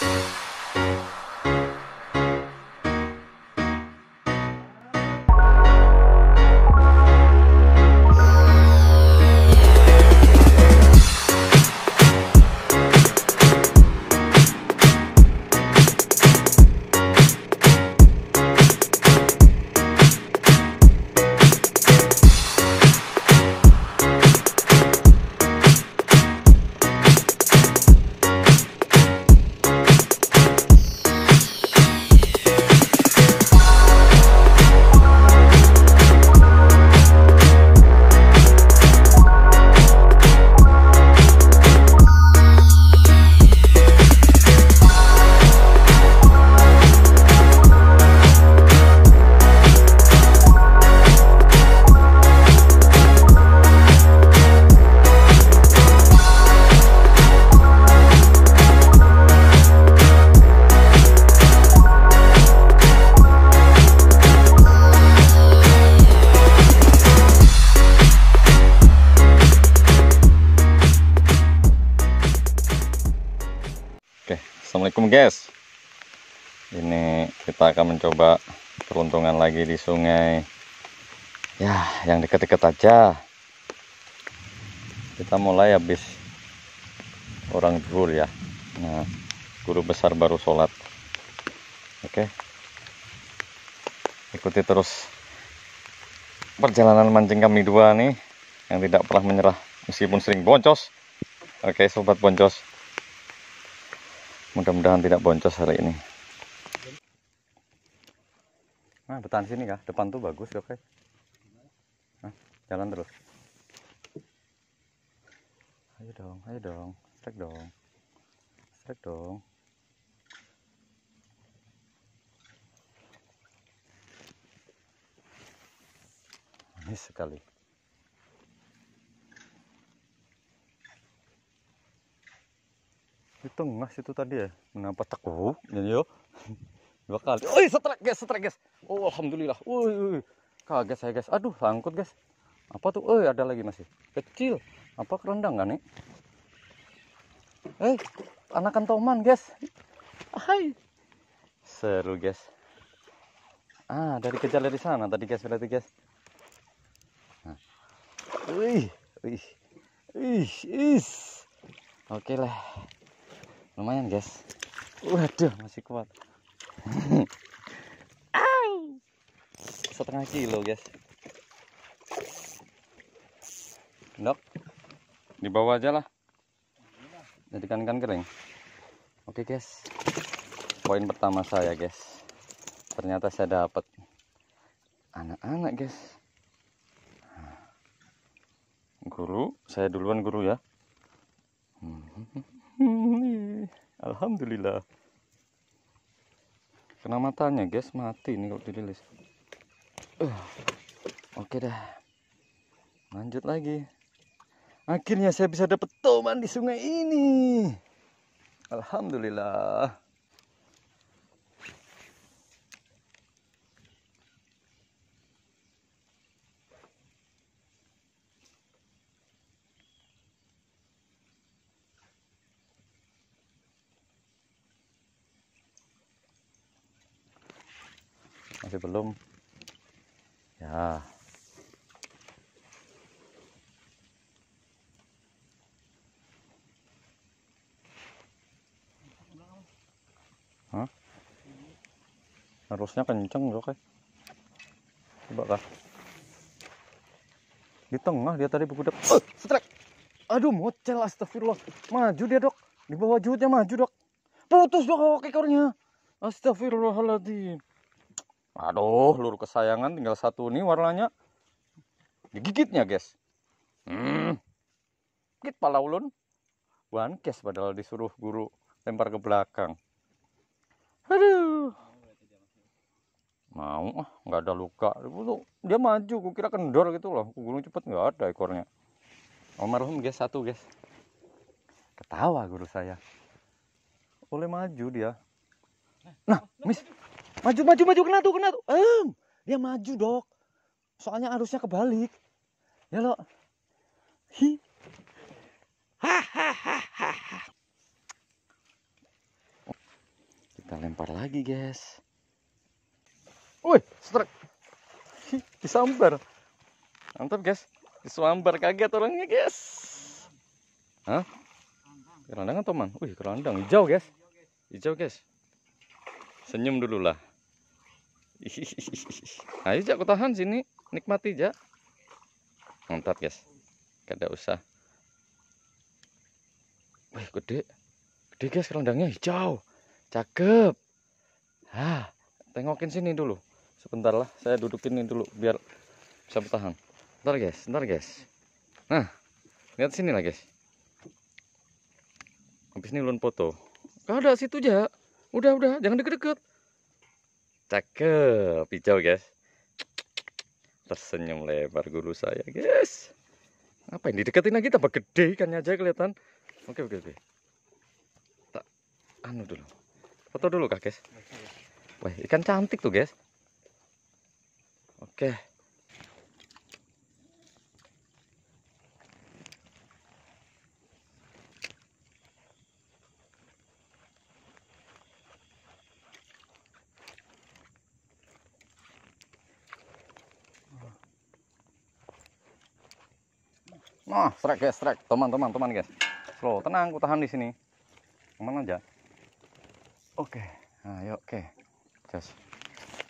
Thank you. guys ini kita akan mencoba peruntungan lagi di sungai ya yang deket-deket aja kita mulai habis orang dulu ya nah guru besar baru sholat oke ikuti terus perjalanan mancing kami dua nih yang tidak pernah menyerah meskipun sering boncos oke sobat boncos mudah-mudahan tidak boncos hari ini nah betan sini kah depan tuh bagus dok nah, jalan terus ayo dong ayo dong strike dong strike dong Nice sekali setengah situ tadi ya menampak tekuk jadi yuk. dua kali oi setrek guys setrek guys oh alhamdulillah oi, kagak kaget saya guys aduh sangkut guys apa tuh oh ada lagi masih kecil apa kerendang kan nih eh anakan toman guys hai seru guys ah dari kejar dari sana tadi guys berarti guys nah. wih wih Ih, is. Oke lah lumayan guys waduh masih kuat setengah kilo guys dok dibawa aja lah jadikan ikan kering oke guys poin pertama saya guys ternyata saya dapat anak-anak guys guru saya duluan guru ya hmm. Alhamdulillah. Kena matanya, guys, mati nih kalau dirilis. Uh, Oke okay dah. Lanjut lagi. Akhirnya saya bisa dapat toman di sungai ini. Alhamdulillah. masih belum ya harusnya kenceng loh eh. kayak coba kah di tengah dia tadi berkuda uh, eh, strike aduh mocel astagfirullah maju dia dok di bawah jutnya maju dok putus dok kekornya astagfirullahaladzim aduh lur kesayangan tinggal satu nih warnanya digigitnya guys hmm gigit pala ulun one case padahal disuruh guru lempar ke belakang aduh mau ah nggak ada luka dia maju ku kira kendor gitu loh gulung cepet nggak ada ekornya almarhum guys satu guys ketawa guru saya oleh maju dia nah miss Maju, maju, maju, kena tuh, kena tuh. Em, dia maju dok. Soalnya arusnya kebalik. Ya lo. Hi. Hahaha. Kita lempar lagi guys. Wih, strike. Disambar. Mantap guys. Disambar kaget orangnya guys. Hah? Kerandang atau man? Wih, kerandang hijau guys. Hijau guys. Senyum dulu lah. Ayo jak tahan sini, nikmati jak. Mantap guys, kada usah. Wah, gede, gede guys kerondangnya hijau, cakep. Hah, tengokin sini dulu, sebentar lah, saya dudukin ini dulu biar bisa bertahan. Ntar guys, ntar guys. Nah, lihat sini lah guys. Habis ini ulun foto. Kada situ aja. Udah, udah, jangan deket-deket cakep hijau guys tersenyum lebar guru saya guys apa ini deketin lagi tambah gede ikannya aja kelihatan oke oke oke tak anu dulu foto dulu kak guys wah ikan cantik tuh guys oke Oh, strike guys, strike. Teman-teman, teman guys. Slow, tenang, aku tahan di sini. Aman aja. Oke. Okay. Ayo, nah, oke. Okay. Just.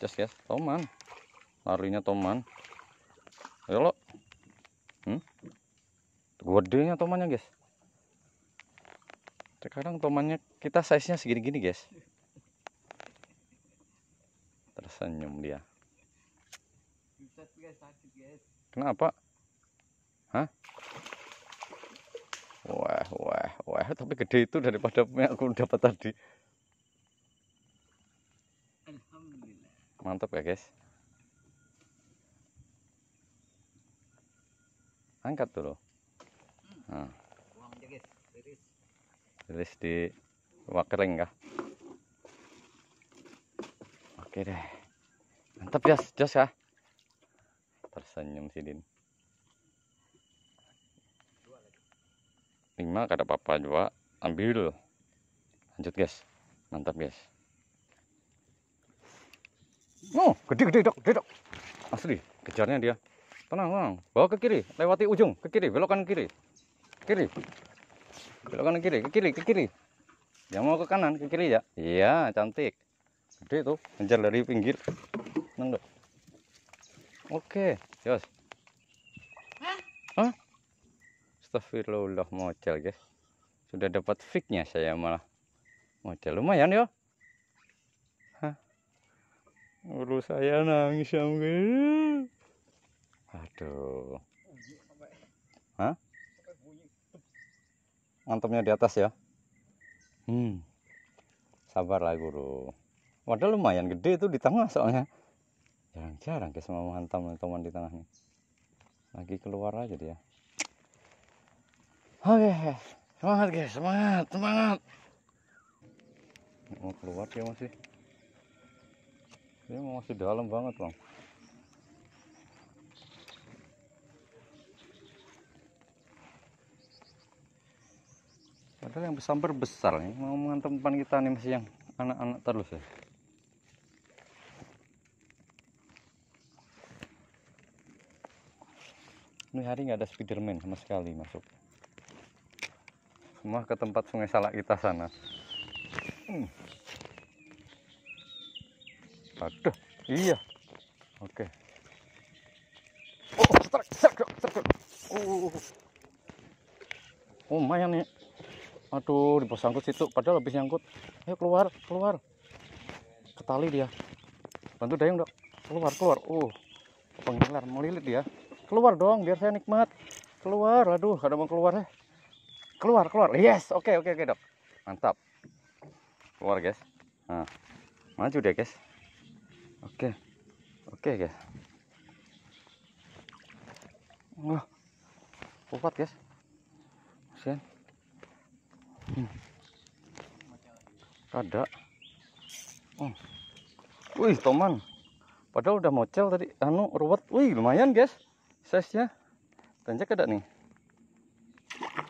Just guys, teman. Larinya teman. Ayo lo. Hmm? Gedenya temannya, guys. Sekarang temannya kita size-nya segini-gini, guys. Tersenyum dia. Kenapa? Hah? wah, wah, tapi gede itu daripada yang aku dapat tadi. Alhamdulillah. Mantap ya, guys. Angkat dulu. Hmm. Nah. Rilis di wakering kah? Oke deh. Mantap, Jas, Jas ya. Tersenyum si Din. 5 kata papa juga ambil lanjut guys mantap guys oh gede gede dok gede dok asli kejarnya dia tenang tenang bawa ke kiri lewati ujung ke kiri belok kanan kiri kiri belok kanan kiri ke kiri ke kiri yang mau ke kanan ke kiri ya iya cantik gede tuh ngejar dari pinggir tenang dok oke jos Hah? Hah? astagfirullah model guys sudah dapat fignya saya malah model lumayan ya. Guru saya nangis yang Aduh. Hah? Antemnya di atas ya. Hmm. Sabarlah guru. Waduh lumayan gede itu di tengah soalnya. Jarang-jarang guys mau hantam teman di tengah nih. Lagi keluar aja dia. Oke, okay. semangat guys, semangat, semangat. Mau keluar dia masih. Dia masih dalam banget, Bang. Padahal yang besar besar nih, mau mengantempan kita nih masih yang anak-anak terus ya. Ini hari nggak ada Spiderman sama sekali masuk semua ke tempat sungai Salak kita sana. Hmm. Aduh, iya. Oke. Okay. Oh, strike strike strike Oh. Oh, lumayan nih. Aduh, di sangkut situ. Padahal habis nyangkut. Ayo keluar, keluar. Ketali dia. Bantu dayung dok. Keluar, keluar. Uh, oh, penggilar melilit dia. Keluar dong, biar saya nikmat. Keluar, aduh, ada mau keluar ya keluar keluar yes oke okay, oke okay, oke dok mantap keluar guys nah maju deh guys oke okay. oke okay, guys wah kuat guys sen hmm. ada oh. wih toman padahal udah mocel tadi anu ruwet wih lumayan guys size nya tanjak ada nih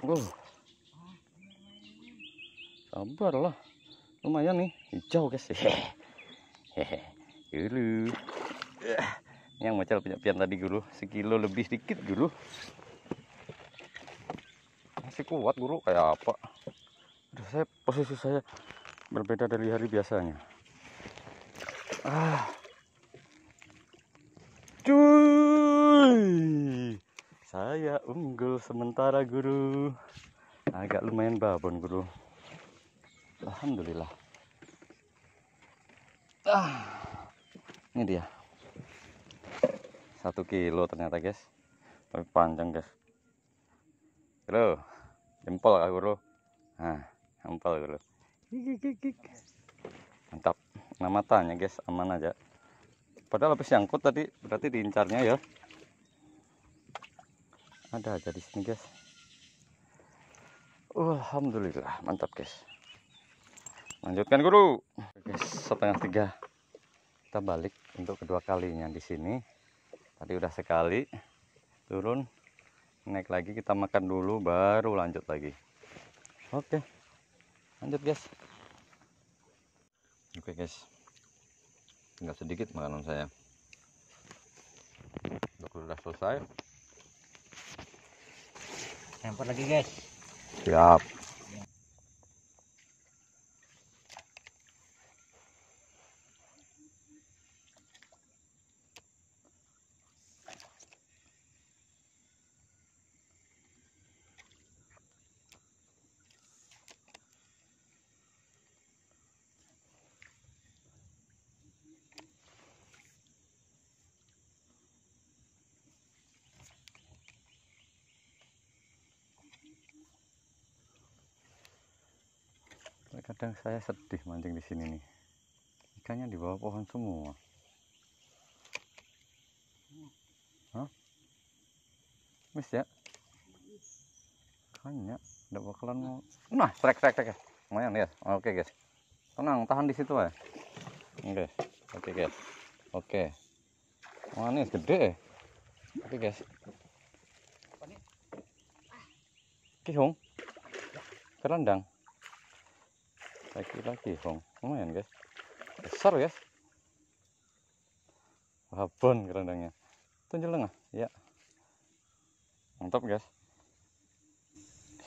wow sabar lah lumayan nih hijau guys hehehe dulu yang macam pian tadi guru sekilo lebih sedikit guru masih kuat guru kayak apa Aduh, saya posisi saya berbeda dari hari biasanya ah cuy saya unggul sementara guru agak lumayan babon guru Alhamdulillah. Ah, ini dia. Satu kilo ternyata guys. Tapi panjang guys. Halo, jempol kak guru? Nah, jempol guru. Mantap. nama tanya guys, aman aja. Padahal habis nyangkut tadi, berarti diincarnya ya. Ada aja di sini guys. Alhamdulillah, mantap guys lanjutkan guru setengah tiga kita balik untuk kedua kalinya di sini tadi udah sekali turun naik lagi kita makan dulu baru lanjut lagi oke lanjut guys oke guys tinggal sedikit makanan saya udah selesai lempar lagi guys siap kadang saya sedih mancing di sini nih ikannya di bawah pohon semua Hah? miss ya banyak tidak bakalan mau nah trek trek trek ya. lumayan ya oke okay, guys tenang tahan di situ ya oke okay. oke okay, guys oke manis gede oke guys kihong kerendang lagi lagi hong lumayan guys besar guys babon kerendangnya tunjuk lengah ya mantap guys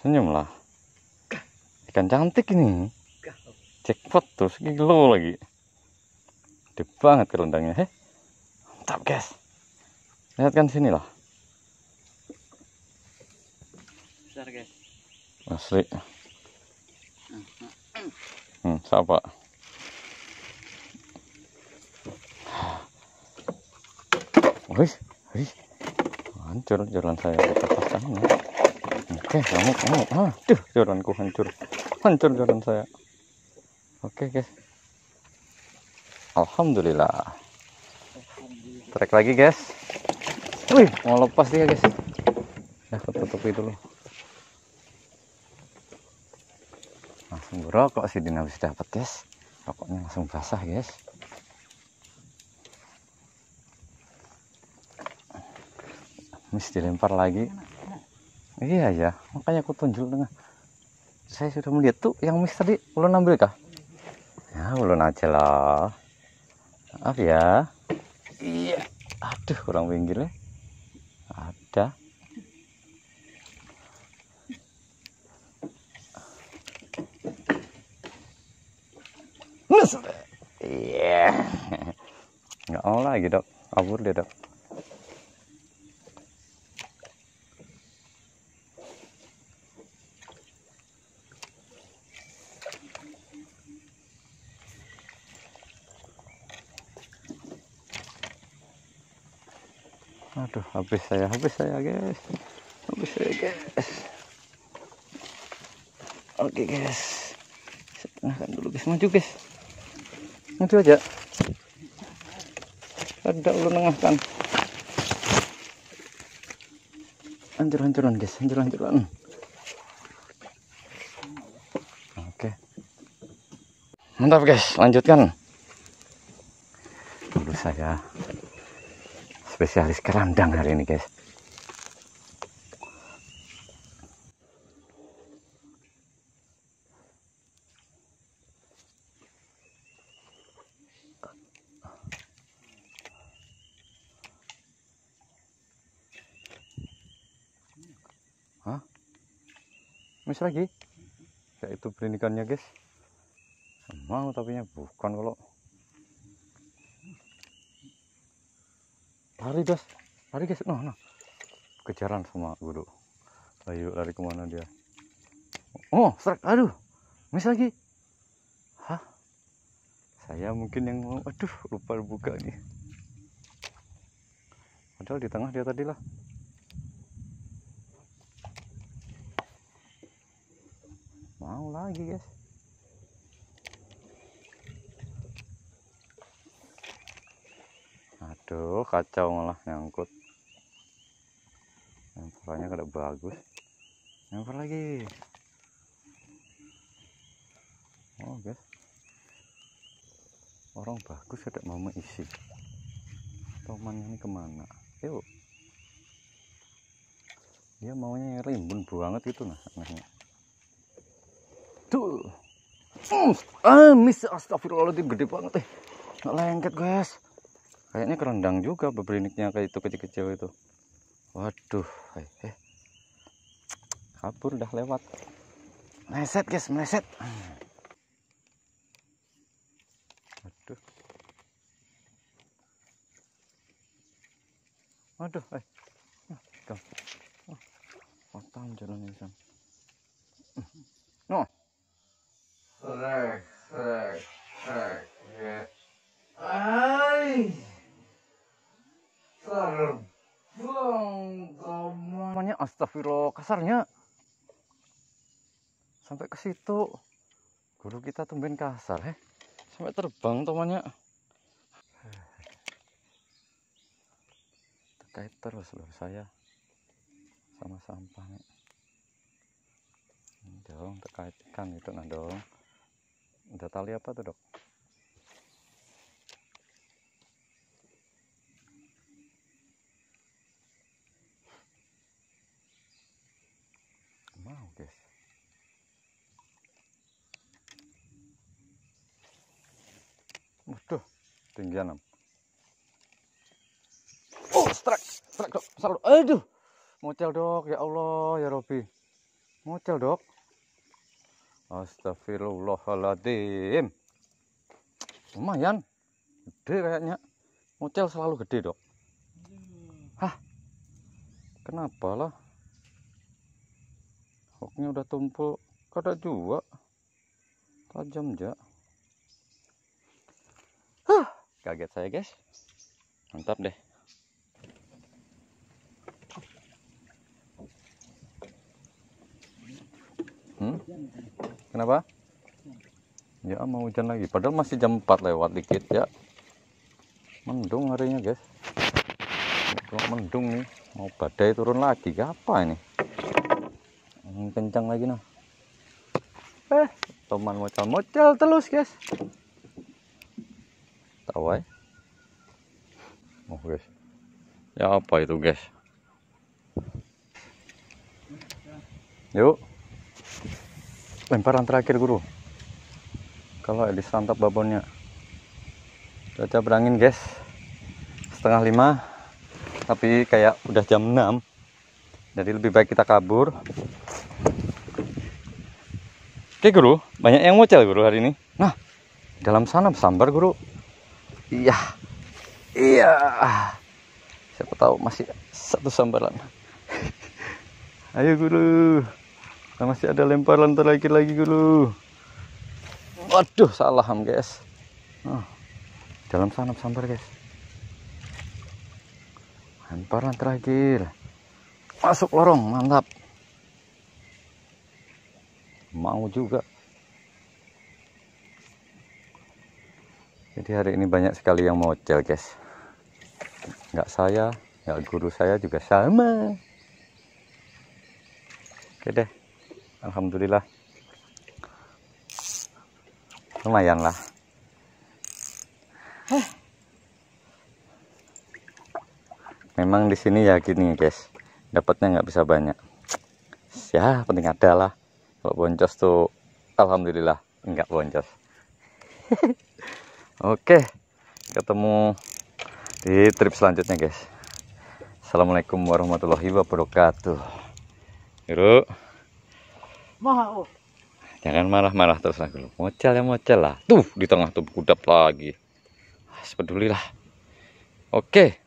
senyum lah, ikan cantik ini jackpot terus kilo lagi gede banget kerendangnya heh mantap guys lihat kan sini lah besar guys asli nah, nah. Hmm, sapa. Wih, wih. Hancur jalan saya di atas sana. Oke, kamu kamu. Aduh, jalanku hancur. Hancur jalan saya. Oke, guys. Alhamdulillah. Trek lagi, guys. Wih, mau lepas dia, guys. Nah, ya, tutupi dulu. langsung berokok sih Dina dinamis dapat guys rokoknya langsung basah guys Mesti dilempar lagi iya ya makanya aku tunjuk dengan saya sudah melihat tuh yang mis tadi ulun ambil kah ya ulun aja lah maaf ya iya aduh kurang pinggirnya ada Nus. Iya. Enggak mau lagi, Dok. Kabur dia, Dok. Aduh, habis saya, habis saya, guys. Habis saya, guys. Oke, guys. Saya dulu, guys. Maju, guys itu aja ada ulun tengah kan hancur hancuran guys hancur hancuran oke mantap guys lanjutkan dulu saya spesialis kerandang hari ini guys habis lagi kayak itu perinikannya guys mau tapi nya bukan kalau lari guys lari guys no nah, no nah. kejaran sama guru ayo lari kemana dia oh serak aduh mis lagi hah saya mungkin yang mau aduh lupa buka nih padahal di tengah dia tadi lah lagi guys aduh kacau malah nyangkut nyamperannya kada bagus nyamper lagi oh guys orang bagus kada mau mengisi toman ini kemana yuk dia maunya rimbun banget itu, nah anehnya Tuh. Mm. Ah, miss astagfirullahaladzim gede banget eh. Nggak lengket, guys. Kayaknya kerendang juga bebriniknya kayak itu kecil-kecil itu. Waduh, eh, hei. Eh. Kabur udah lewat. Meleset, guys, meleset. Waduh. Waduh, eh. oh, jalan ini, Sam. astagfirullah kasarnya sampai ke situ guru kita tumben kasar heh sampai terbang temannya terkait terus loh saya sama sampah dong terkaitkan itu nah dong udah tali apa tuh dok Duh, tinggian. Oh, strike, strike dok, asal Aduh, mocel dok, ya Allah, ya Robi. Mocel dok. Astagfirullahaladzim. Lumayan, gede kayaknya. Mocel selalu gede dok. Hah, kenapa lah? Hoknya udah tumpul, kada juga. Tajam, Jak kaget saya guys mantap deh hmm? kenapa ya mau hujan lagi padahal masih jam 4 lewat dikit ya mendung harinya guys kalau mendung nih mau badai turun lagi apa ini kencang lagi nah eh teman mocal mocal terus guys tawai eh? oh guys ya apa itu guys yuk lemparan terakhir guru kalau ya disantap babonnya cuaca berangin guys setengah lima tapi kayak udah jam 6 jadi lebih baik kita kabur oke guru banyak yang ngocel guru hari ini nah dalam sana sambar guru iya iya siapa tahu masih satu sambaran ayo guru nah, masih ada lemparan terakhir lagi guru waduh salah guys oh, dalam sana sambar guys lemparan terakhir masuk lorong mantap mau juga jadi hari ini banyak sekali yang mau mocel guys nggak saya nggak guru saya juga sama oke deh Alhamdulillah lumayan lah memang di sini ya gini guys dapatnya nggak bisa banyak ya penting ada lah kalau boncos tuh Alhamdulillah nggak boncos Oke, ketemu di trip selanjutnya guys. Assalamualaikum warahmatullahi wabarakatuh. Mau. Jangan marah-marah terus lagi Mocel ya mocel lah. Tuh di tengah tuh kudap lagi. Sepedulilah. Oke.